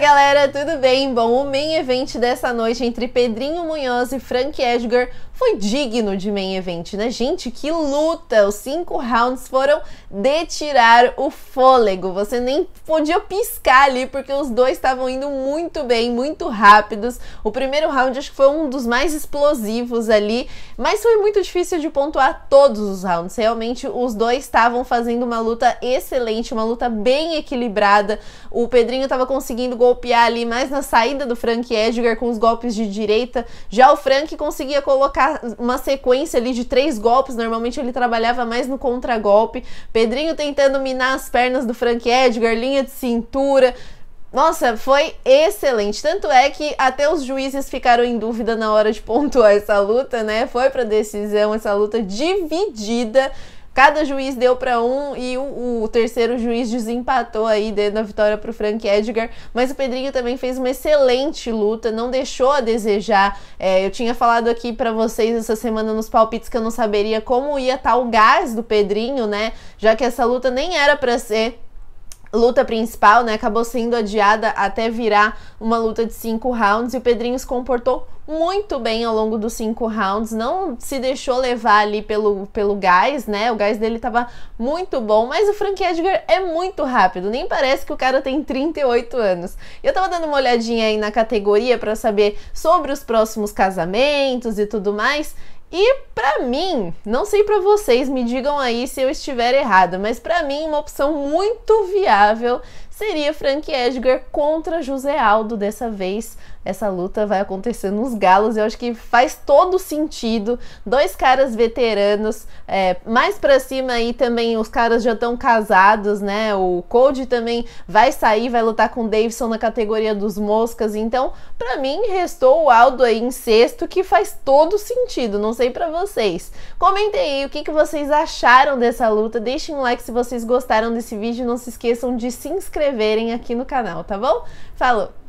galera, tudo bem? Bom, o main event dessa noite entre Pedrinho Munhoz e Frank Edgar foi digno de main event, né? Gente, que luta! Os cinco rounds foram de tirar o fôlego. Você nem podia piscar ali porque os dois estavam indo muito bem, muito rápidos. O primeiro round acho que foi um dos mais explosivos ali, mas foi muito difícil de pontuar todos os rounds. Realmente, os dois estavam fazendo uma luta excelente, uma luta bem equilibrada. O Pedrinho estava conseguindo golpear ali mais na saída do Frank Edgar com os golpes de direita. Já o Frank conseguia colocar uma sequência ali de três golpes, normalmente ele trabalhava mais no contragolpe. Pedrinho tentando minar as pernas do Frank Edgar, linha de cintura. Nossa, foi excelente. Tanto é que até os juízes ficaram em dúvida na hora de pontuar essa luta, né? Foi para decisão essa luta dividida. Cada juiz deu para um e o, o, terceiro juiz desempatou aí, dando a vitória para o Frank Edgar. Mas o Pedrinho também fez uma excelente luta, não deixou a desejar. É, eu tinha falado aqui para vocês essa semana nos palpites que eu não saberia como ia estar tá o gás do Pedrinho, né? Já que essa luta nem era para ser luta principal, né, acabou sendo adiada até virar uma luta de cinco rounds e o Pedrinho se comportou muito bem ao longo dos cinco rounds, não se deixou levar ali pelo, pelo gás, né? O gás dele tava muito bom, mas o Frank Edgar é muito rápido, nem parece que o cara tem 38 anos. Eu tava dando uma olhadinha aí na categoria para saber sobre os próximos casamentos e tudo mais, e para mim, não sei para vocês, me digam aí se eu estiver errado, mas para mim uma opção muito viável seria Frank Edgar contra José Aldo dessa vez. Essa luta vai acontecer nos galos e eu acho que faz todo sentido. Dois caras veteranos, é, mais pra cima aí também os caras já estão casados, né? O Cody também vai sair, vai lutar com o Davidson na categoria dos moscas. Então, pra mim, restou o Aldo aí em sexto, que faz todo sentido. Não sei pra vocês. Comentem aí o que, que vocês acharam dessa luta. Deixem um like se vocês gostaram desse vídeo. Não se esqueçam de se inscrever inscreverem aqui no canal, tá bom? Falou!